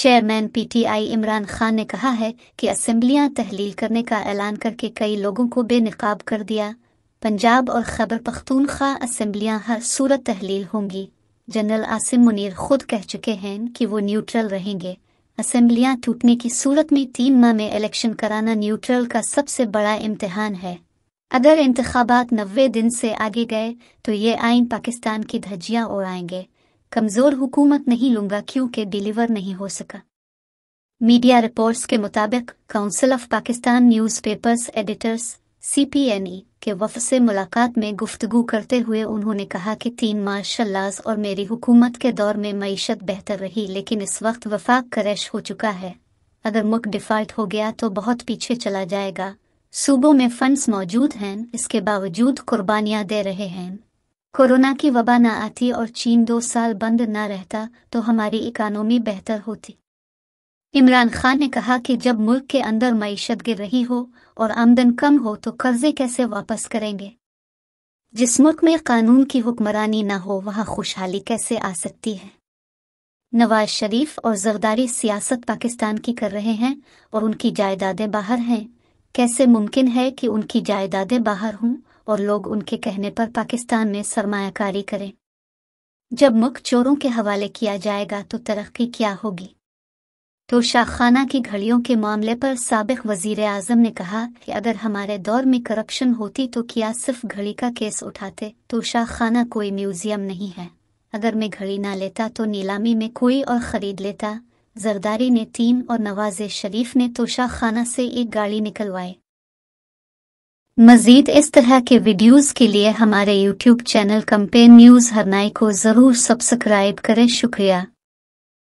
chairman PTI Imran Khan ने कहा है कि असेंबलियां तहलील करने का ऐलान करके कई लोगों को बेनकाब कर दिया पंजाब और खबर पख्तूनख्वा असेंबलियां हर सूरत तहलील होंगी जनरल आसिम मुनीर खुद कह चुके हैं कि वो न्यूट्रल रहेंगे असेंबलियां टूटने की सूरत में तीन माह में इलेक्शन कराना न्यूट्रल का सबसे बड़ा इम्तहान है अगर इंतबात नब्बे दिन से आगे गए तो ये आइन पाकिस्तान की धज्जियां उड़ाएंगे कमजोर हुकूमत नहीं लूंगा क्योंकि डिलीवर नहीं हो सका मीडिया रिपोर्ट्स के मुताबिक council of Pakistan newspapers editors CPNE e के वफ से मुलाकात में गुफ्तगु करते हुए उन्होंने कहा कि तीन मार्शल्लाज और मेरी हुकूमत के दौर में मीशत बेहतर रही लेकिन इस वक्त वफाक क्रैश हो चुका है अगर मुक डिफॉल्ट हो गया तो बहुत पीछे चला जाएगा सूबों में फंड्स मौजूद हैं इसके बावजूद कुर्बानियां दे रहे हैं कोरोना की वबा न आती और चीन दो साल बंद न रहता तो हमारी इकानोमी बेहतर होती इमरान खान ने कहा कि जब मुल्क के अंदर मीशत गिर रही हो और आमदन कम हो तो कर्जे कैसे वापस करेंगे जिस मुल्क में कानून की हुक्मरानी न हो वहाँ खुशहाली कैसे आ सकती है नवाज शरीफ और जरदारी सियासत पाकिस्तान की कर रहे हैं और उनकी जायदादें बाहर हैं कैसे मुमकिन है कि उनकी जायदादें बाहर हों और लोग उनके कहने पर पाकिस्तान में सरमायाकारी करें जब मुख चोरों के हवाले किया जाएगा तो तरक्की क्या होगी तो शाखाना की घड़ियों के मामले पर सबक वजीर आजम ने कहा कि अगर हमारे दौर में करप्शन होती तो क्या सिर्फ घड़ी का केस उठाते तो शाखाना कोई म्यूजियम नहीं है अगर मैं घड़ी ना लेता तो नीलामी में कोई और खरीद लेता जरदारी ने तीन और नवाज शरीफ ने तोशाखाना से एक गाड़ी निकलवाई मजीद इस तरह के वीडियोस के लिए हमारे YouTube channel campaign news Harnai को ज़रूर सब्सक्राइब करें शुक्रिया